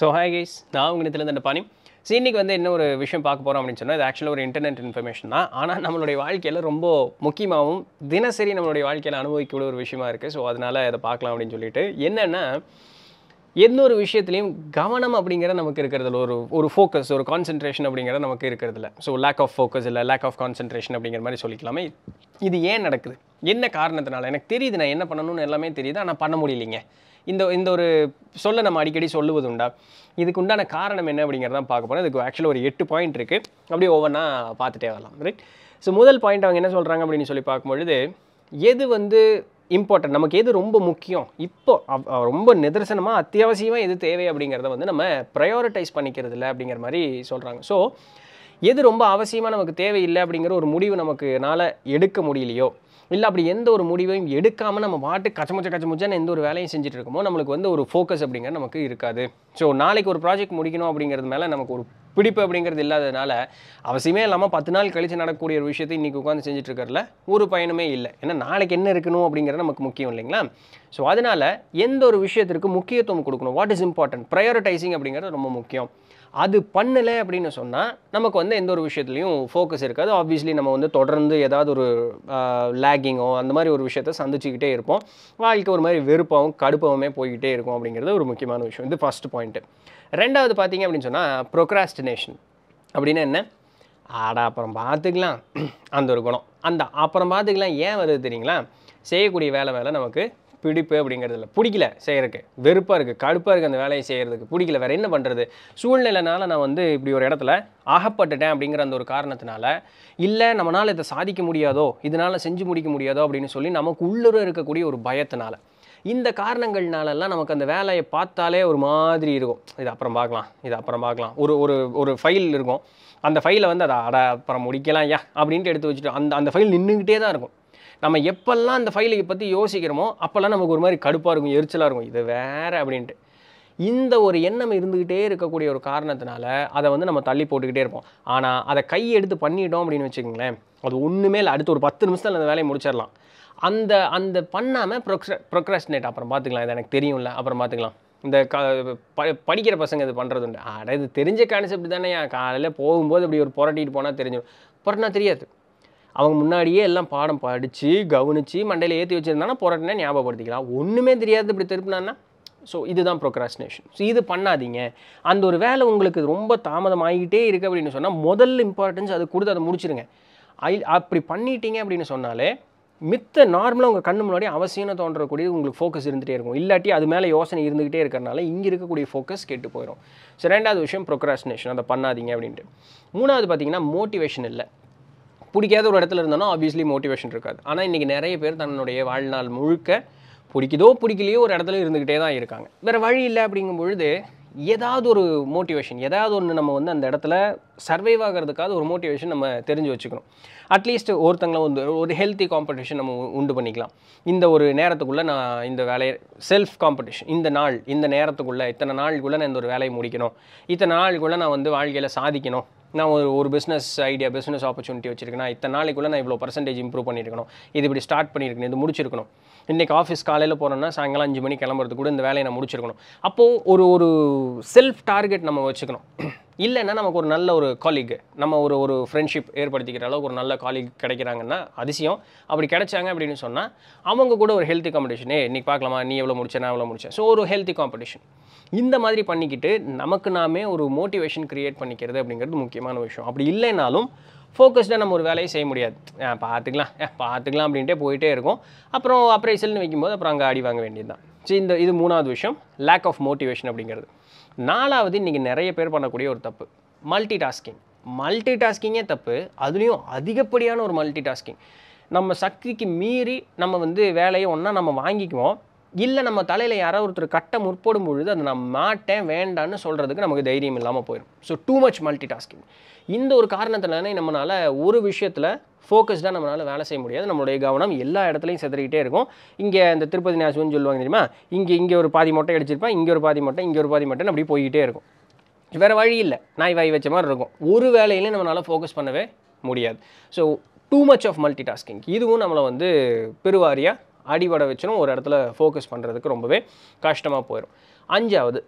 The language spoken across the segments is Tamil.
ஸோ ஹாய் கைஸ் நான் உங்கள் இடத்துல இந்த பாணி ஸோ இன்றைக்கி வந்து என்ன ஒரு விஷயம் பார்க்க போகிறோம் அப்படின்னு சொன்னால் இது ஆக்சுவலாக ஒரு இன்டர்நெட் இன்ஃபர்மேஷன் தான் ஆனால் நம்மளுடைய வாழ்க்கையில் ரொம்ப முக்கியமாகவும் தினசரி நம்மளுடைய வாழ்க்கையில் அனுபவிக்கக்கூடிய ஒரு விஷயமா இருக்குது ஸோ அதனால் அதை பார்க்கலாம் அப்படின்னு சொல்லிட்டு என்னென்னா எந்த ஒரு விஷயத்துலையும் கவனம் அப்படிங்கிற நமக்கு இருக்கிறதுல ஒரு ஒரு ஃபோக்கஸ் ஒரு கான்சென்ட்ரேஷன் அப்படிங்கிற நமக்கு இருக்கிறதுல ஸோ லேக் ஆஃப் ஃபோக்கஸ் இல்லை லேக் ஆஃப் கான்சென்ட்ரேஷன் அப்படிங்கிற மாதிரி சொல்லிக்கலாமே இது ஏன் நடக்குது என்ன காரணத்தினால எனக்கு தெரியுது நான் என்ன பண்ணணும்னு எல்லாமே தெரியுது ஆனால் பண்ண முடியலைங்க இந்த இந்த ஒரு சொல்ல நம்ம அடிக்கடி சொல்லுவது உண்டா இதுக்கு உண்டான காரணம் என்ன அப்படிங்கிறதான் பார்க்க போகிறோம் இதுக்கு ஆக்சுவலாக ஒரு எட்டு பாயிண்ட் இருக்குது அப்படியே ஒவ்வொன்றா பார்த்துட்டே வரலாம் ரைட் ஸோ முதல் பாயிண்ட் அவங்க என்ன சொல்கிறாங்க அப்படின்னு சொல்லி பார்க்கும்பொழுது எது வந்து இம்பார்ட்டன்ட் நமக்கு எது ரொம்ப முக்கியம் இப்போ ரொம்ப நிதர்சனமாக அத்தியாவசியமாக எது தேவை அப்படிங்கிறத வந்து நம்ம ப்ரையாரிட்டைஸ் பண்ணிக்கிறது இல்லை அப்படிங்கிற மாதிரி சொல்கிறாங்க ஸோ எது ரொம்ப அவசியமாக நமக்கு தேவையில்லை அப்படிங்கிற ஒரு முடிவு நமக்குனால எடுக்க முடியலையோ இல்லை அப்படி எந்த ஒரு முடிவையும் எடுக்காமல் நம்ம பாட்டு கச்சமுச்ச கச்சமுச்சான்னு எந்த ஒரு வேலையும் செஞ்சுட்டு இருக்கோமோ நம்மளுக்கு வந்து ஒரு ஃபோக்கஸ் அப்படிங்கிறது நமக்கு இருக்காது ஸோ நாளைக்கு ஒரு ப்ராஜெக்ட் முடிக்கணும் அப்படிங்கிறது மேலே நமக்கு ஒரு பிடிப்பு அப்படிங்கிறது இல்லாததுனால அவசியமே இல்லாமல் பத்து நாள் கழித்து நடக்கக்கூடிய ஒரு விஷயத்தை இன்றைக்கி உட்காந்து செஞ்சுட்டு இருக்கிறதுல ஒரு பயனுமே இல்லை ஏன்னா நாளைக்கு என்ன இருக்கணும் அப்படிங்கிறது நமக்கு முக்கியம் இல்லைங்களா ஸோ அதனால் எந்த ஒரு விஷயத்திற்கு முக்கியத்துவம் கொடுக்கணும் வாட் இஸ் இம்பார்ட்டன்ட் ப்ரையாரிட்டைசிங் அப்படிங்கிறது ரொம்ப முக்கியம் அது பண்ணலை அப்படின்னு சொன்னால் நமக்கு வந்து எந்த ஒரு விஷயத்துலையும் ஃபோக்கஸ் இருக்காது ஆப்வியஸ்லி நம்ம வந்து தொடர்ந்து ஏதாவது ஒரு லேகிங்கோ அந்த மாதிரி ஒரு விஷயத்த சந்திச்சுக்கிட்டே இருப்போம் வாழ்க்கை ஒரு மாதிரி வெறுப்பாகவும் கடுப்பாகவுமே போய்கிட்டே இருக்கும் அப்படிங்கிறது ஒரு முக்கியமான விஷயம் இது ஃபஸ்ட் பாயிண்ட்டு ரெண்டாவது பார்த்தீங்க அப்படின்னு சொன்னால் ப்ரொக்ராஸ்டினேஷன் அப்படின்னா என்ன ஆடா அப்புறம் பார்த்துக்கலாம் அந்த ஒரு குணம் அந்த அப்புறம் பார்த்துக்கலாம் ஏன் வருது தெரியுங்களா செய்யக்கூடிய வேலை வேலை நமக்கு பிடிப்பு அப்படிங்கிறதுல பிடிக்கல செய்கிறதுக்கு வெறுப்பாக இருக்குது கடுப்பாக இருக்குது அந்த வேலையை செய்கிறதுக்கு பிடிக்கல வேறு என்ன பண்ணுறது சூழ்நிலைனால நான் வந்து இப்படி ஒரு இடத்துல ஆகப்பட்டுட்டேன் அப்படிங்கிற அந்த ஒரு காரணத்தினால இல்லை நம்மளால் இதை சாதிக்க முடியாதோ இதனால் செஞ்சு முடிக்க முடியாதோ அப்படின்னு சொல்லி நமக்கு உள்ளுற இருக்கக்கூடிய ஒரு பயத்தினால இந்த காரணங்கள்னாலெல்லாம் நமக்கு அந்த வேலையை பார்த்தாலே ஒரு மாதிரி இருக்கும் இது அப்புறம் பார்க்கலாம் இது அப்புறம் பார்க்கலாம் ஒரு ஒரு ஒரு ஃபைல் இருக்கும் அந்த ஃபைலை வந்து அதை அட அப்புறம் முடிக்கலாம் ஏன் அப்படின்ட்டு எடுத்து வச்சுட்டு அந்த அந்த ஃபைல் நின்றுக்கிட்டே தான் இருக்கும் நம்ம எப்பெல்லாம் அந்த ஃபைலை பற்றி யோசிக்கிறோமோ அப்போல்லாம் நமக்கு ஒரு மாதிரி கடுப்பாக இருக்கும் எரிச்சலாக இருக்கும் இது வேறு அப்படின்ட்டு இந்த ஒரு எண்ணம் இருந்துக்கிட்டே இருக்கக்கூடிய ஒரு காரணத்தினால அதை வந்து நம்ம தள்ளி போட்டுக்கிட்டே இருப்போம் ஆனால் அதை கை எடுத்து பண்ணிட்டோம் அப்படின்னு வச்சுக்கோங்களேன் அது ஒன்றுமே இல்லை அடுத்து ஒரு பத்து நிமிஷத்தில் அந்த வேலையை முடிச்சிடலாம் அந்த அந்த பண்ணாமல் ப்ரொக்ரெ ப்ரொக்ராஸ்டினேட் அப்புறம் பார்த்துக்கலாம் இது எனக்கு தெரியும்ல அப்புறம் பார்த்துக்கலாம் இந்த க ப படிக்கிற பசங்க இது பண்ணுறது உண்டு ஆனால் இது தெரிஞ்ச கான்செப்ட் தானே காலையில் போகும்போது இப்படி ஒரு புரட்டிட்டு போனால் தெரிஞ்சிடும் புரட்டினா தெரியாது அவங்க முன்னாடியே எல்லாம் பாடம் படித்து கவனித்து மண்டையில் ஏற்றி வச்சுருந்தானா போராட்டினா ஞாபகப்படுத்திக்கலாம் ஒன்றுமே தெரியாது இப்படி திருப்பினான்னா ஸோ இதுதான் ப்ரொக்ராஸ்டினேஷன் ஸோ இது பண்ணாதீங்க அந்த ஒரு வேலை உங்களுக்கு ரொம்ப தாமதமாகிக்கிட்டே இருக்குது அப்படின்னு சொன்னால் முதல்ல இம்பார்ட்டன்ஸ் அது கொடுத்து அதை முடிச்சிருங்க ஐ அப்படி பண்ணிட்டீங்க அப்படின்னு சொன்னாலே மித்த நார்மலாக உங்கள் கண்ணு முன்னாடி அவசியம்னு தோன்றக்கூடியது உங்களுக்கு ஃபோக்கஸ் இருந்துகிட்டே இருக்கும் இல்லாட்டி அது மேலே யோசனை இருந்துகிட்டே இருக்கிறனால இங்கே இருக்கக்கூடிய ஃபோக்கஸ் கெட்டு போயிடும் ஸோ ரெண்டாவது விஷயம் ப்ரொக்ராஸ்டினேஷன் அதை பண்ணாதீங்க அப்படின்ட்டு மூணாவது பார்த்தீங்கன்னா மோட்டிவேஷன் இல்லை பிடிக்காத ஒரு இடத்துல இருந்தாலும் ஆப்வியஸ்லி மோட்டிவேஷன் இருக்காது ஆனால் இன்றைக்கி நிறைய பேர் தன்னுடைய வாழ்நாள் முழுக்க பிடிக்குதோ பிடிக்கலையோ ஒரு இடத்துல இருந்துக்கிட்டே தான் இருக்காங்க வேறு வழி இல்லை அப்படிங்கும் பொழுது ஏதாவது ஒரு மோட்டிவேஷன் ஏதாவது ஒன்று நம்ம வந்து அந்த இடத்துல சர்வைவ் ஆகிறதுக்காக ஒரு மோட்டிவேஷன் நம்ம தெரிஞ்சு வச்சுக்கணும் அட்லீஸ்ட் ஒருத்தங்களை வந்து ஒரு ஹெல்த்தி காம்படிஷன் நம்ம உண்டு பண்ணிக்கலாம் இந்த ஒரு நேரத்துக்குள்ளே நான் இந்த வேலையை செல்ஃப் காம்படிஷன் இந்த நாள் இந்த நேரத்துக்குள்ளே இத்தனை நாளுக்குள்ளே நான் இந்த ஒரு வேலையை முடிக்கணும் இத்தனை நாளுக்குள்ளே நான் வந்து வாழ்க்கையில் சாதிக்கணும் நான் ஒரு ஒரு பிஸ்னஸ் ஐடியா பிஸ்னஸ் ஆப்பர்ச்சுனிட்டி வச்சிருக்கேன் இத்தனை நாளைக்குள்ளே நான் இவ்வளோ பர்சன்டேஜ் இம்ப்ரூவ் பண்ணியிருக்கணும் இது இப்படி ஸ்டார்ட் பண்ணியிருக்கணும் இது முடிச்சிருக்கணும் இன்றைக்கி ஆஃபீஸ் காலையில் போகிறோன்னா சாயங்காலம் அஞ்சு மணி கிளம்புறது கூட இந்த வேலையை நான் முடிச்சிருக்கணும் அப்போது ஒரு ஒரு செல்ஃப் டார்கெட் நம்ம வச்சுக்கணும் இல்லைன்னா நமக்கு ஒரு நல்ல ஒரு காலீக் நம்ம ஒரு ஒரு ஃப்ரெண்ட்ஷிப் ஏற்படுத்திக்கிற அளவுக்கு ஒரு நல்ல காலீக் கிடைக்கிறாங்கன்னா அதிசயம் அப்படி கிடைச்சாங்க அப்படின்னு சொன்னால் அவங்க கூட ஒரு ஹெல்த்தி காம்படிஷன் ஏ இன்றைக்கி பார்க்கலாமா நீ எவ்வளோ முடிச்ச நான் எவ்வளோ முடிச்சேன் ஸோ ஒரு ஹெல்த்தி காம்படிஷன் இந்த மாதிரி பண்ணிக்கிட்டு நமக்கு நாமே ஒரு மோட்டிவேஷன் க்ரியேட் பண்ணிக்கிறது அப்படிங்கிறது முக்கியமான விஷயம் அப்படி இல்லைனாலும் ஃபோக்கஸ்டாக நம்ம ஒரு வேலையை செய்ய முடியாது பார்த்துக்கலாம் பார்த்துக்கலாம் அப்படின்ட்டே போயிட்டே இருக்கும் அப்புறம் அப்ரைசல்னு வைக்கும்போது அப்புறம் அங்கே ஆடி வாங்க வேண்டியது தான் ஸோ இந்த இது மூணாவது விஷயம் லேக் ஆஃப் மோட்டிவேஷன் அப்படிங்கிறது நாலாவது இன்றைக்கி நிறைய பேர் பண்ணக்கூடிய ஒரு தப்பு மல்டி டாஸ்கிங் மல்டி டாஸ்கிங்கே தப்பு அதுலேயும் அதிகப்படியான ஒரு மல்டி டாஸ்கிங் நம்ம சக்திக்கு மீறி நம்ம வந்து வேலையை ஒன்றா நம்ம வாங்கிக்குவோம் இல்லை நம்ம தலையில் யாரோ ஒருத்தர் கட்ட முற்படும் பொழுது அதை நான் மாட்டேன் வேண்டான்னு சொல்கிறதுக்கு நமக்கு தைரியம் இல்லாமல் போயிடும் so too much multitasking இந்த ஒரு காரணத்தினாலே நம்மளால் ஒரு விஷயத்தில் ஃபோக்கஸ்டாக நம்மளால் வேலை செய்ய முடியாது நம்மளுடைய கவனம் எல்லா இடத்துலையும் செதறிக்கிட்டே இருக்கும் இங்கே இந்த திருப்பதி நியாசுன்னு சொல்லுவாங்க தெரியுமா இங்கே இங்கே ஒரு பாதி மொட்டை அடிச்சிருப்பேன் இங்கே ஒரு பாதி மொட்டை இங்கே ஒரு பாதி மொட்டைன்னு அப்படி போய்கிட்டே இருக்கும் வேறு வழி இல்லை நாய் வாய் வச்ச மாதிரி இருக்கும் ஒரு வேலையிலையும் நம்மளால் ஃபோக்கஸ் பண்ணவே முடியாது so too much of multitasking இதுவும் நம்மளை வந்து பெருவாரியாக அடிபட வச்சிடும் ஒரு இடத்துல ஃபோக்கஸ் பண்ணுறதுக்கு ரொம்பவே கஷ்டமாக போயிடும் அஞ்சாவது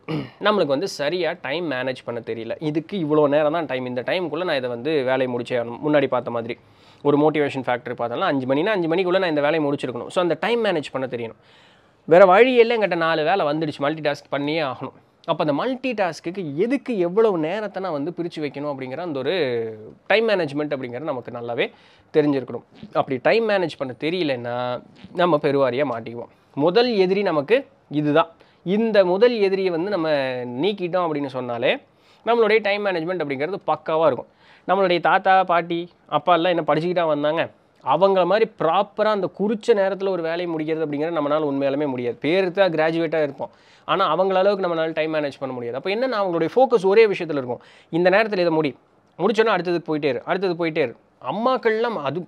நம்மளுக்கு வந்து சரியாக டைம் மேனேஜ் பண்ண தெரியல இதுக்கு இவ்வளோ நேரம் தான் டைம் இந்த டைமுக்குள்ளே நான் இதை வந்து வேலையை முடிச்சே முன்னாடி பார்த்த மாதிரி ஒரு மோட்டிவேஷன் ஃபேக்டர் பார்த்தோம்னா அஞ்சு மணினா அஞ்சு மணிக்குள்ளே நான் இந்த வேலையை முடிச்சிருக்கணும் ஸோ அந்த டைம் மேனேஜ் பண்ண தெரியணும் வேறு வழியெல்லாம் எங்கிட்ட நாலு வேலை வந்துடுச்சு மல்டி டாஸ்க் பண்ணியே ஆகணும் அப்போ அந்த மல்டி டாஸ்க்கு எதுக்கு எவ்வளவு நேரத்தை நான் வந்து பிரித்து வைக்கணும் அப்படிங்கிற அந்த ஒரு டைம் மேனேஜ்மெண்ட் அப்படிங்கிறது நமக்கு நல்லாவே தெரிஞ்சிருக்கணும் அப்படி டைம் மேனேஜ் பண்ண தெரியலன்னா நம்ம பெருவாரியாக மாட்டிக்குவோம் முதல் எதிரி நமக்கு இதுதான் இந்த முதல் எதிரியை வந்து நம்ம நீக்கிட்டோம் அப்படின்னு சொன்னாலே நம்மளுடைய டைம் மேனேஜ்மெண்ட் அப்படிங்கிறது பக்காவாக இருக்கும் நம்மளுடைய தாத்தா பாட்டி அப்பா எல்லாம் என்ன படிச்சுக்கிட்டா வந்தாங்க அவங்கள மாதிரி ப்ராப்பராக அந்த குறித்த நேரத்தில் ஒரு வேலையை முடிக்கிறது அப்படிங்கிற நம்மளால் உண்மையாலுமே முடியாது பேர் தான் கிராஜுவேட்டாக இருப்போம் ஆனால் அவங்கள அளவுக்கு நம்மளால் டைம் மேனேஜ் பண்ண முடியாது அப்போ என்ன அவங்களுடைய ஃபோக்கஸ் ஒரே விஷயத்தில் இருக்கும் இந்த நேரத்தில் இதை முடி முடிச்சோன்னா அடுத்ததுக்கு போயிட்டே இரு அடுத்தது போயிட்டே இரு அம்மாக்கள்லாம் அது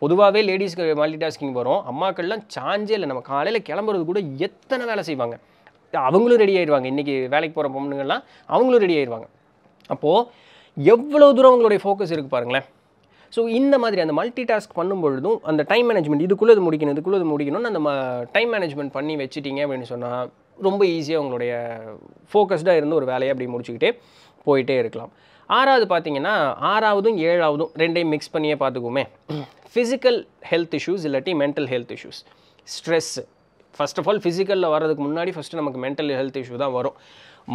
பொதுவாகவே லேடிஸ்க்கு மல்டி டாஸ்கிங் வரும் அம்மாக்கள்லாம் சாஞ்சே இல்லை நம்ம காலையில் கிளம்புறது கூட எத்தனை வேலை செய்வாங்க அவங்களும் ரெடி ஆயிடுவாங்க இன்றைக்கி வேலைக்கு போகிற பொண்ணுங்கள்லாம் அவங்களும் ரெடி ஆயிடுவாங்க அப்போது எவ்வளோ தூரம் அவங்களுடைய ஃபோக்கஸ் இருக்குது பாருங்களேன் ஸோ இந்த மாதிரி அந்த மல்டி டாஸ்க் பண்ணும்பொழுதும் அந்த டைம் மேனேஜ்மெண்ட் இதுக்குள்ளது முடிக்கணும் இதுக்குள்ளது முடிக்கணும்னு அந்த டைம் மேனேஜ்மெண்ட் பண்ணி வச்சுட்டிங்க அப்படின்னு சொன்னால் ரொம்ப ஈஸியாக உங்களுடைய ஃபோக்கஸ்டாக இருந்து ஒரு வேலையை அப்படி முடிச்சுக்கிட்டே போயிட்டே இருக்கலாம் ஆறாவது பார்த்தீங்கன்னா ஆறாவதும் ஏழாவதும் ரெண்டையும் மிக்ஸ் பண்ணியே பார்த்துக்குமே ஃபிசிக்கல் ஹெல்த் இஷ்யூஸ் இல்லாட்டி mental health issues stress first of all ஃபிசிக்கலில் வர்றதுக்கு முன்னாடி ஃபஸ்ட்டு நமக்கு மென்டல் ஹெல்த் இஷ்யூ தான் வரும்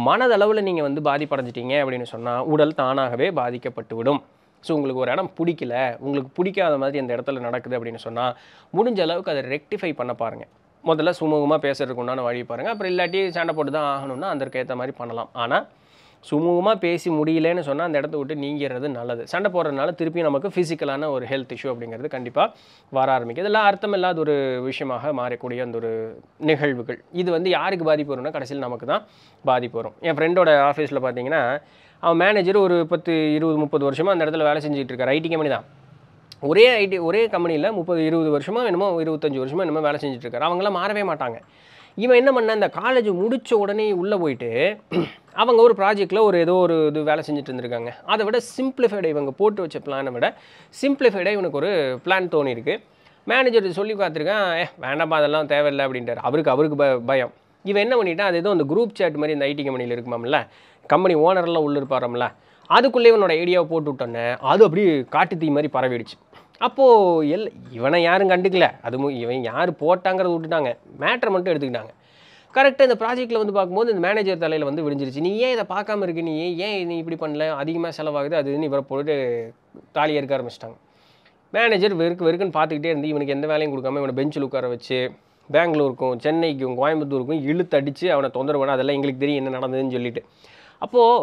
மனதளவில் நீங்கள் வந்து பாதிப்படைஞ்சிட்டீங்க அப்படின்னு சொன்னால் உடல் தானாகவே பாதிக்கப்பட்டு விடும் ஸோ உங்களுக்கு ஒரு இடம் பிடிக்கல உங்களுக்கு பிடிக்காத மாதிரி அந்த இடத்துல நடக்குது அப்படின்னு சொன்னால் முடிஞ்ச அளவுக்கு அதை ரெக்டிஃபை பண்ண பாருங்கள் முதல்ல சுமூகமாக பேசுறதுக்கு உண்டான வழி பாருங்கள் அப்புறம் இல்லாட்டி சண்டை போட்டு தான் ஆகணும்னா ஏற்ற மாதிரி பண்ணலாம் ஆனால் சுமூகமாக பேசி முடியலன்னு சொன்னால் அந்த இடத்த விட்டு நீங்கிறது நல்லது சண்டை போடுறதுனால திருப்பியும் நமக்கு ஃபிசிக்கலான ஒரு ஹெல்த் இஷ்யூ அப்படிங்கிறது கண்டிப்பாக வர ஆரம்பிக்கும் இதெல்லாம் அர்த்தம் இல்லாத ஒரு விஷயமாக மாறக்கூடிய அந்த ஒரு நிகழ்வுகள் இது வந்து யாருக்கு பாதிப்பு வரும்னா கடைசியில் நமக்கு தான் பாதிப்பு வரும் என் ஃப்ரெண்டோட ஆஃபீஸில் பார்த்தீங்கன்னா அவன் மேனேஜர் ஒரு பத்து இருபது முப்பது வருஷமாக அந்த இடத்துல வேலை செஞ்சுட்டு இருக்கார் ஐடி கம்பெனி தான் ஒரே ஐடி ஒரே கம்பெனியில் முப்பது இருபது வருஷமாக என்னமோ இருபத்தஞ்சி வருஷமாக என்னமோ வேலை செஞ்சுட்டு இருக்காரு அவங்களாம் மாறவே மாட்டாங்க இவன் என்ன பண்ண இந்த காலேஜ் முடித்த உடனே உள்ளே போயிட்டு அவங்க ஒரு ப்ராஜெக்டில் ஒரு ஏதோ ஒரு இது வேலை செஞ்சுட்டு இருந்திருக்காங்க அதை விட சிம்பிளிஃபைடை இவங்க போட்டு வச்ச பிளானை விட சிம்பிளிஃபைடாக இவனுக்கு ஒரு பிளான் தோணியிருக்கு மேனேஜர் சொல்லி பார்த்துருக்கேன் ஏ வேண்டாம்பா அதெல்லாம் தேவையில்லை அப்படின்ட்டார் அவருக்கு அவருக்கு ப பயம் இவன் என்ன பண்ணிட்டான் அது ஏதோ அந்த குரூப் சேட் மாதிரி இந்த ஐடி கம்பெனியில் இருக்குமாம்ல கம்பெனி ஓனரெல்லாம் உள்ளே இருப்பாரம்ல அதுக்குள்ளே இவனோட ஐடியாவை போட்டு விட்டோன்னே அது அப்படியே காட்டு தீ மாதிரி பரவிடுச்சு அப்போது எல் இவனை யாரும் கண்டுக்கல அது இவன் யார் போட்டாங்கிறத விட்டுட்டாங்க மேட்ரை மட்டும் எடுத்துக்கிட்டாங்க கரெக்டாக இந்த ப்ராஜெக்ட்டில் வந்து பார்க்கும்போது இந்த மேனேஜர் தலையில் வந்து விடிஞ்சிருச்சு நீ ஏன் இதை பார்க்காம இருக்கு நீ ஏன் நீ இப்படி பண்ணல அதிகமாக செலவாகுது அதுன்னு இவரை போட்டு தாலி எடுக்க ஆரம்பிச்சிட்டாங்க மேனேஜர் வெறுக்கு வெறுக்குன்னு பார்த்துக்கிட்டே இருந்து இவனுக்கு எந்த வேலையும் கொடுக்காம இவனை பெஞ்சில் உட்கார வச்சு பெங்களூருக்கும் சென்னைக்கும் கோயம்புத்தூருக்கும் இழுத்தடிச்சு அவனை தொந்தரவு அதெல்லாம் எங்களுக்கு தெரியும் என்ன நடந்ததுன்னு சொல்லிட்டு அப்போது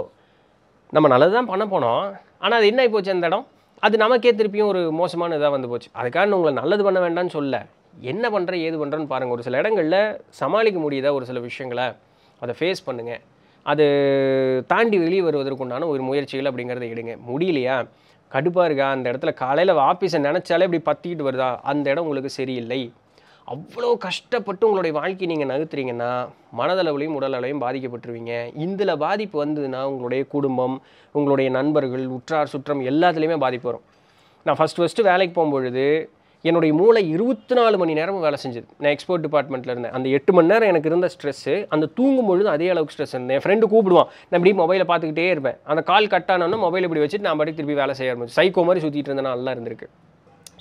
நம்ம நல்லது தான் பண்ண போனோம் ஆனால் அது என்ன போச்சு அந்த இடம் அது நமக்கே திருப்பியும் ஒரு மோசமான இதாக வந்து போச்சு அதுக்காக உங்களை நல்லது பண்ண வேண்டாம்னு சொல்ல என்ன பண்ணுற ஏது பண்ணுறேன்னு பாருங்கள் ஒரு சில இடங்களில் சமாளிக்க முடியுதா ஒரு சில விஷயங்களை அதை ஃபேஸ் பண்ணுங்கள் அது தாண்டி வெளியே வருவதற்குண்டான ஒரு முயற்சிகள் அப்படிங்கிறத எடுங்க முடியலையா கடுப்பாக இருக்கா அந்த இடத்துல காலையில் ஆஃபீஸை நினச்சாலே இப்படி பற்றிக்கிட்டு வருதா அந்த இடம் உங்களுக்கு சரியில்லை அவ்வளோ கஷ்டப்பட்டு உங்களுடைய வாழ்க்கையை நீங்கள் நகர்த்துறீங்கன்னா மனதளவுலையும் உடலளவையும் பாதிக்கப்பட்டுருவீங்க இதில் பாதிப்பு வந்ததுன்னா உங்களுடைய குடும்பம் உங்களுடைய நண்பர்கள் உற்றார் சுற்றம் எல்லாத்துலேயுமே பாதிப்பு வரும் நான் ஃபஸ்ட்டு ஃபஸ்ட்டு வேலைக்கு போகும்பொழுது என்னுடைய மூளை இருபத்தி நாலு மணி நேரமும் வேலை செஞ்சது நான் எக்ஸ்போர்ட் டிபார்ட்மெண்ட்டில் இருந்தேன் அந்த எட்டு மணி நேரம் எனக்கு இருந்த ஸ்ட்ரெஸ்ஸு அந்த தூங்கும் பொழுது அதே அளவுக்கு ஸ்ட்ரெஸ் இருந்தேன் என் ஃப்ரெண்டு கூப்பிடுவான் நான் இப்படி மொபைலை பார்த்துக்கிட்டே இருப்பேன் அந்த கால் கட் ஆனோன்னா மொபைல் இப்படி வச்சுட்டு நான் படி திருப்பி வேலை செய்ய ஆரம்பிச்சு சைக்கோ மாதிரி சுற்றிட்டு இருந்தேன் நல்லா இருந்திருக்கு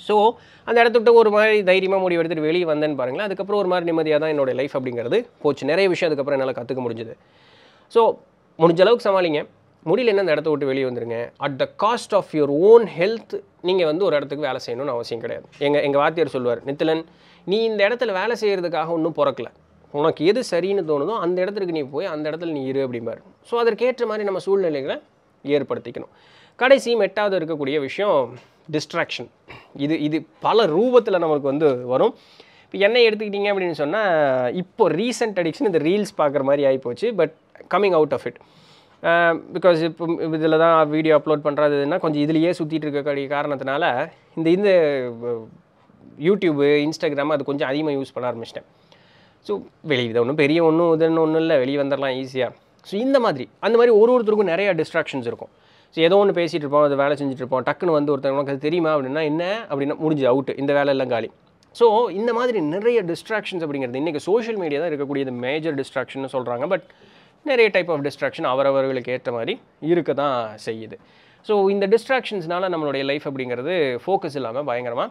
ஸோ அந்த இடத்த விட்டு ஒரு மாதிரி தைரியமாக முடிவு எடுத்துகிட்டு வெளியே வந்தேன்னு பாருங்களேன் அதுக்கப்புறம் ஒரு மாதிரி நிம்மதியாக தான் என்னோடய லைஃப் அப்படிங்கிறது போச்சு நிறைய விஷயம் அதுக்கப்புறம் என்னால் கற்றுக்க முடிஞ்சுது ஸோ முடிஞ்ச அளவுக்கு சமாளிங்க முடியலன்னா அந்த இடத்த விட்டு வெளியே வந்துருங்க at the cost of your own health நீங்கள் வந்து ஒரு இடத்துக்கு வேலை செய்யணும்னு அவசியம் கிடையாது எங்கள் எங்கள் வாத்தியார் சொல்லுவார் நித்திலன் நீ இந்த இடத்துல வேலை செய்கிறதுக்காக ஒன்றும் பிறக்கலை உனக்கு எது சரின்னு தோணுதோ அந்த இடத்துக்கு நீ போய் அந்த இடத்துல நீ இரு அப்படிம்பாரு ஸோ அதற்கேற்ற மாதிரி நம்ம சூழ்நிலைகளை ஏற்படுத்திக்கணும் கடைசியும் எட்டாவது இருக்கக்கூடிய விஷயம் டிஸ்ட்ராக்ஷன் இது இது பல ரூபத்தில் நமக்கு வந்து வரும் இப்போ என்னை எடுத்துக்கிட்டிங்க அப்படின்னு சொன்னால் இப்போ ரீசெண்ட் அடிக்ஷன் இந்த ரீல்ஸ் பார்க்குற மாதிரி ஆகிப்போச்சு but coming out of it because இப்போ இதில் தான் வீடியோ அப்லோட் பண்ணுறதுன்னா கொஞ்சம் இதுலேயே சுற்றிட்டு இருக்கக்கூடிய காரணத்தினால இந்த இந்த யூடியூப்பு இன்ஸ்டாகிராம் அது கொஞ்சம் அதிகமாக யூஸ் பண்ண ஆரம்பிச்சிட்டேன் ஸோ வெளியே இதை ஒன்றும் பெரிய ஒன்றும் இதுன்னு ஒன்றும் இல்லை வெளியே வந்துடலாம் ஈஸியாக ஸோ இந்த மாதிரி அந்த மாதிரி ஒரு ஒருத்தருக்கும் நிறையா டிஸ்ட்ராக்ஷன்ஸ் இருக்கும் ஸோ ஏதோ ஒன்று பேசிகிட்டு இருப்போம் அதை வேலை செஞ்சுட்டு இருப்போம் டக்குன்னு வந்து ஒருத்தர் அது தெரியுமா அப்படின்னா என்ன அப்படின்னா முடிஞ்சு அவுட்டு இந்த வேலை எல்லாம் காலி ஸோ இந்த மாதிரி நிறைய டிஸ்ட்ராக்ஷன்ஸ் அப்படிங்கிறது இன்றைக்கி சோஷியல் மீடியா தான் இருக்கக்கூடிய மேஜர் டிஸ்ட்ராக்ஷன் சொல்கிறாங்க பட் நிறைய டைப் ஆஃப் டிஸ்ட்ராக்ஷன் அவரவர்களுக்கு ஏற்ற மாதிரி இருக்க தான் செய்யுது ஸோ இந்த டிஸ்ட்ராக்ஷன்ஸ்னால் நம்மளுடைய லைஃப் அப்படிங்கிறது ஃபோக்கஸ் இல்லாமல் பயங்கரமாக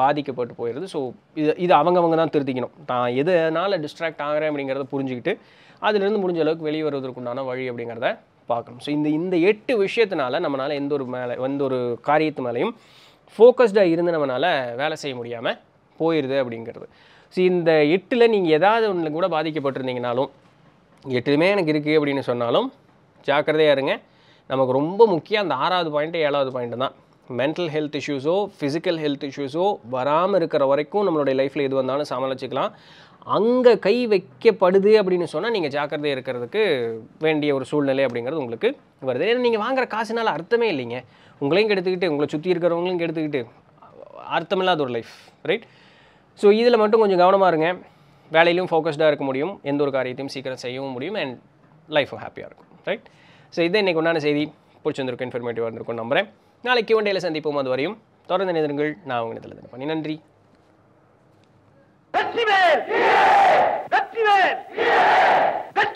பாதிக்கப்பட்டு போயிடுது ஸோ இது இது அவங்கவங்க தான் திருத்திக்கணும் தான் எதனால் டிஸ்ட்ராக்ட் ஆகிறேன் அப்படிங்கிறத புரிஞ்சுக்கிட்டு அதுலேருந்து முடிஞ்ச அளவுக்கு வெளியே வருவதற்குண்டான வழி அப்படிங்கிறத பார்க்கணும் ஸோ இந்த இந்த எட்டு விஷயத்தினால நம்மளால் எந்த ஒரு மேலே எந்த ஒரு காரியத்து மேலேயும் ஃபோக்கஸ்டாக இருந்து நம்மளால் வேலை செய்ய முடியாமல் போயிடுது அப்படிங்கிறது ஸோ இந்த எட்டில் நீங்கள் ஏதாவது ஒன்று கூட பாதிக்கப்பட்டிருந்தீங்கனாலும் எட்டுமே எனக்கு இருக்குது அப்படின்னு சொன்னாலும் ஜாக்கிரதையாக இருங்க நமக்கு ரொம்ப முக்கியம் அந்த ஆறாவது பாயிண்ட்டு ஏழாவது பாயிண்ட்டு தான் மென்டல் ஹெல்த் இஷ்யூஸோ ஃபிசிக்கல் ஹெல்த் இஷ்யூஸோ வராமல் இருக்கிற வரைக்கும் நம்மளுடைய லைஃப்பில் எது வந்தாலும் சமாளிச்சிக்கலாம் அங்கே கை வைக்கப்படுது அப்படின்னு சொன்னால் நீங்கள் ஜாக்கிரதையாக இருக்கிறதுக்கு வேண்டிய ஒரு சூழ்நிலை அப்படிங்கிறது உங்களுக்கு வருது ஏன்னா நீங்கள் வாங்குற காசுனால அர்த்தமே இல்லைங்க உங்களையும் கெடுத்துக்கிட்டு உங்களை சுற்றி இருக்கிறவங்களையும் கெடுத்துக்கிட்டு அர்த்தமில்லாத ஒரு லைஃப் ரைட் ஸோ இதில் மட்டும் கொஞ்சம் கவனமாக இருங்க வேலையிலும் ஃபோக்கஸ்டாக இருக்க முடியும் எந்த ஒரு காரியத்தையும் சீக்கிரம் செய்யவும் முடியும் அண்ட் லைஃப்பும் ஹாப்பியாக இருக்கும் ரைட் ஸோ இதை இன்றைக்கி உண்டான செய்தி பிடிச்சிருந்திருக்கும் இன்ஃபர்மேட்டிவாக இருந்திருக்கும் நம்புகிறேன் நாளைக்கு ஒன்றையில் சந்திப்போம் அது வரையும் தொடர்ந்து நிதிருங்கள் நான் உங்களுக்கு இதில் நன்றி लक्ष्मी बहन लक्ष्मी बहन